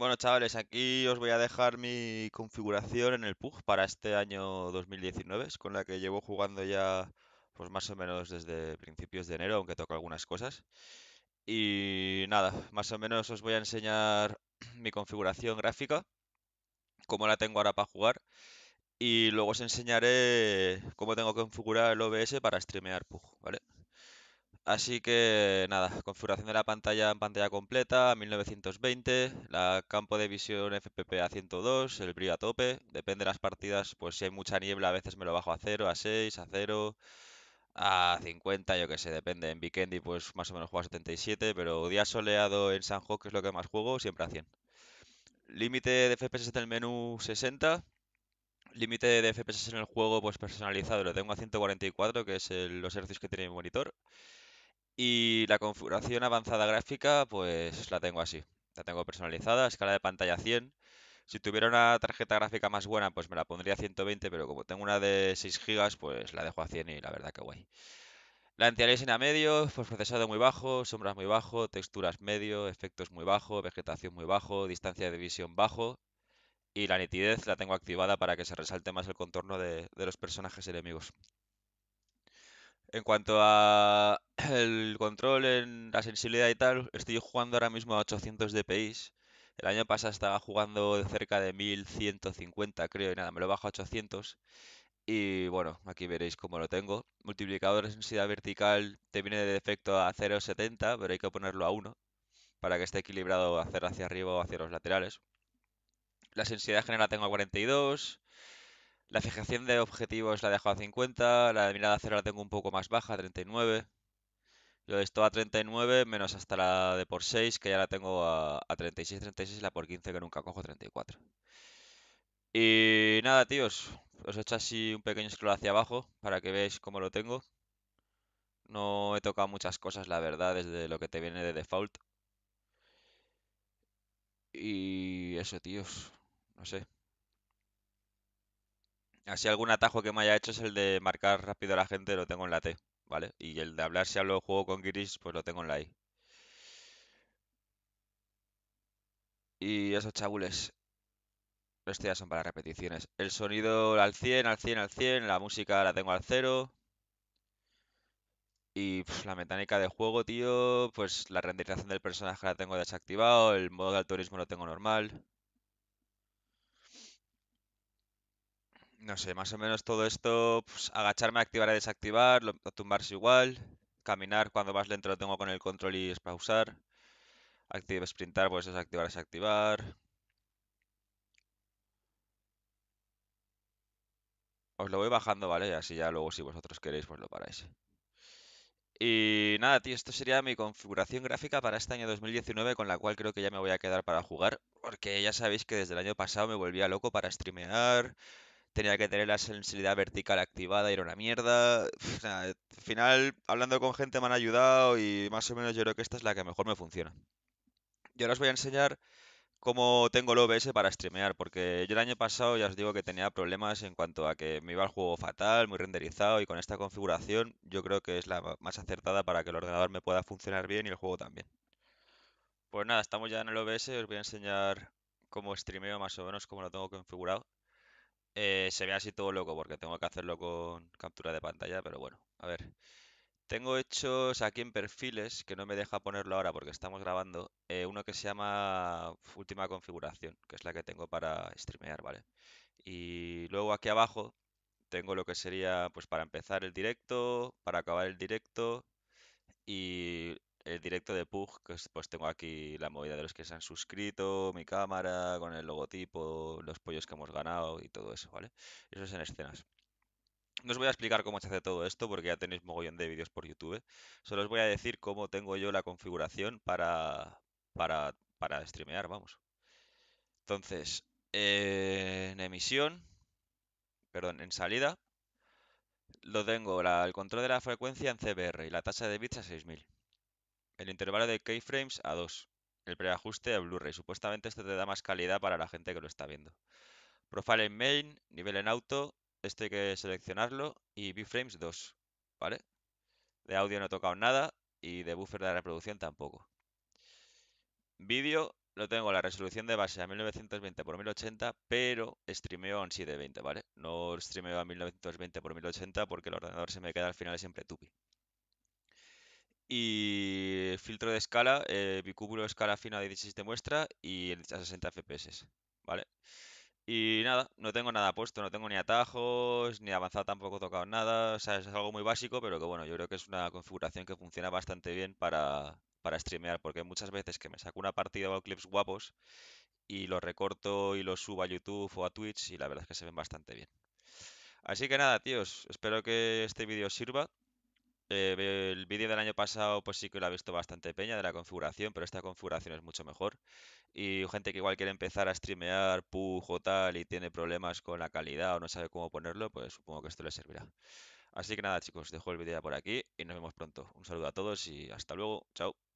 Bueno, chavales, aquí os voy a dejar mi configuración en el PUG para este año 2019, con la que llevo jugando ya pues más o menos desde principios de enero, aunque toco algunas cosas. Y nada, más o menos os voy a enseñar mi configuración gráfica, cómo la tengo ahora para jugar, y luego os enseñaré cómo tengo que configurar el OBS para streamear PUG, ¿vale? Así que nada, configuración de la pantalla en pantalla completa, 1920, la campo de visión FPP a 102, el brillo a tope, depende de las partidas, pues si hay mucha niebla a veces me lo bajo a 0, a 6, a 0, a 50, yo que sé, depende. En Vikendi pues más o menos juego a 77, pero día soleado en San que es lo que más juego, siempre a 100. Límite de FPS en el menú 60. Límite de FPS en el juego pues personalizado lo tengo a 144, que es los ejercicios que tiene mi monitor. Y la configuración avanzada gráfica, pues la tengo así. La tengo personalizada, escala de pantalla 100. Si tuviera una tarjeta gráfica más buena, pues me la pondría a 120, pero como tengo una de 6 GB, pues la dejo a 100 y la verdad que guay. La anti a medio, pues procesado muy bajo, sombras muy bajo, texturas medio, efectos muy bajo, vegetación muy bajo, distancia de visión bajo. Y la nitidez la tengo activada para que se resalte más el contorno de los personajes enemigos. En cuanto a el control en la sensibilidad y tal, estoy jugando ahora mismo a 800 DPI. El año pasado estaba jugando de cerca de 1150, creo, y nada, me lo bajo a 800. Y bueno, aquí veréis cómo lo tengo. Multiplicador de sensibilidad vertical te viene de defecto a 0,70, pero hay que ponerlo a 1 para que esté equilibrado hacer hacia arriba o hacia los laterales. La sensibilidad general tengo a 42, la fijación de objetivos la dejo a 50, la de mirada cero la tengo un poco más baja, 39. Lo de esto a 39 menos hasta la de por 6, que ya la tengo a, 36, 36 y la por 15 que nunca cojo 34. Y nada, tíos, os he hecho así un pequeño scroll hacia abajo para que veáis cómo lo tengo. No he tocado muchas cosas, la verdad, desde lo que te viene de default. Y eso, tíos, no sé. Así algún atajo que me haya hecho es el de marcar rápido a la gente, lo tengo en la T, ¿vale? Y el de hablar si hablo de juego con Kiris, pues lo tengo en la I. Y esos chabules. Estos ya son para repeticiones. El sonido al 100, al 100, al 100. La música la tengo al 0. Y la mecánica de juego, tío. Pues la renderización del personaje la tengo desactivado. El modo de turismo lo tengo normal. no sé, más o menos todo esto, pues, agacharme, activar y desactivar, tumbarse igual, caminar cuando más lento lo tengo con el control y es pausar, activar sprintar, pues desactivar, desactivar. Os lo voy bajando, ¿vale? Y así ya luego si vosotros queréis, pues lo paráis. Y nada, tío, esto sería mi configuración gráfica para este año 2019, con la cual creo que ya me voy a quedar para jugar, porque ya sabéis que desde el año pasado me volvía loco para streamear, tenía que tener la sensibilidad vertical activada, era una mierda. al final, hablando con gente me han ayudado y más o menos yo creo que esta es la que mejor me funciona. Y ahora os voy a enseñar cómo tengo el OBS para streamear, porque yo el año pasado ya os digo que tenía problemas en cuanto a que me iba el juego fatal, muy renderizado y con esta configuración yo creo que es la más acertada para que el ordenador me pueda funcionar bien y el juego también. Pues nada, estamos ya en el OBS, os voy a enseñar cómo streameo más o menos, cómo lo tengo configurado. Eh, se ve así todo loco porque tengo que hacerlo con captura de pantalla, pero bueno, a ver. Tengo hechos aquí en perfiles, que no me deja ponerlo ahora porque estamos grabando, eh, uno que se llama última configuración, que es la que tengo para streamear, ¿vale? Y luego aquí abajo tengo lo que sería, pues para empezar el directo, para acabar el directo y el directo de Pug, que pues tengo aquí la movida de los que se han suscrito, mi cámara, con el logotipo, los pollos que hemos ganado y todo eso, ¿vale? Eso es en escenas. No os voy a explicar cómo se hace todo esto porque ya tenéis mogollón de vídeos por YouTube. Solo os voy a decir cómo tengo yo la configuración para, para, para streamear, vamos. Entonces, eh, en emisión, perdón, en salida, lo tengo el control de la frecuencia en CBR y la tasa de bits a 6000. El intervalo de keyframes a 2. El preajuste a Blu-ray. Supuestamente esto te da más calidad para la gente que lo está viendo. Profile en main, nivel en auto. Este hay que seleccionarlo. Y B-frames 2. ¿Vale? De audio no he tocado nada. Y de buffer de reproducción tampoco. Vídeo lo tengo la resolución de base a 1920x1080, pero streameo en 720, ¿vale? No streameo a 1920x1080 porque el ordenador se me queda al final siempre tupi y filtro de escala, bicúbulo eh, escala fina de 16 muestra y a 60 FPS, ¿vale? Y nada, no tengo nada puesto, no tengo ni atajos, ni avanzado tampoco he tocado nada, o sea, es algo muy básico, pero que bueno, yo creo que es una configuración que funciona bastante bien para, para streamear, porque muchas veces que me saco una partida o clips guapos y los recorto y los subo a YouTube o a Twitch y la verdad es que se ven bastante bien. Así que nada, tíos, espero que este vídeo os sirva. Eh, el vídeo del año pasado, pues sí que lo ha visto bastante peña de la configuración, pero esta configuración es mucho mejor. Y gente que igual quiere empezar a streamear pujo o tal y tiene problemas con la calidad o no sabe cómo ponerlo, pues supongo que esto le servirá. Así que nada, chicos, dejo el vídeo por aquí y nos vemos pronto. Un saludo a todos y hasta luego. Chao.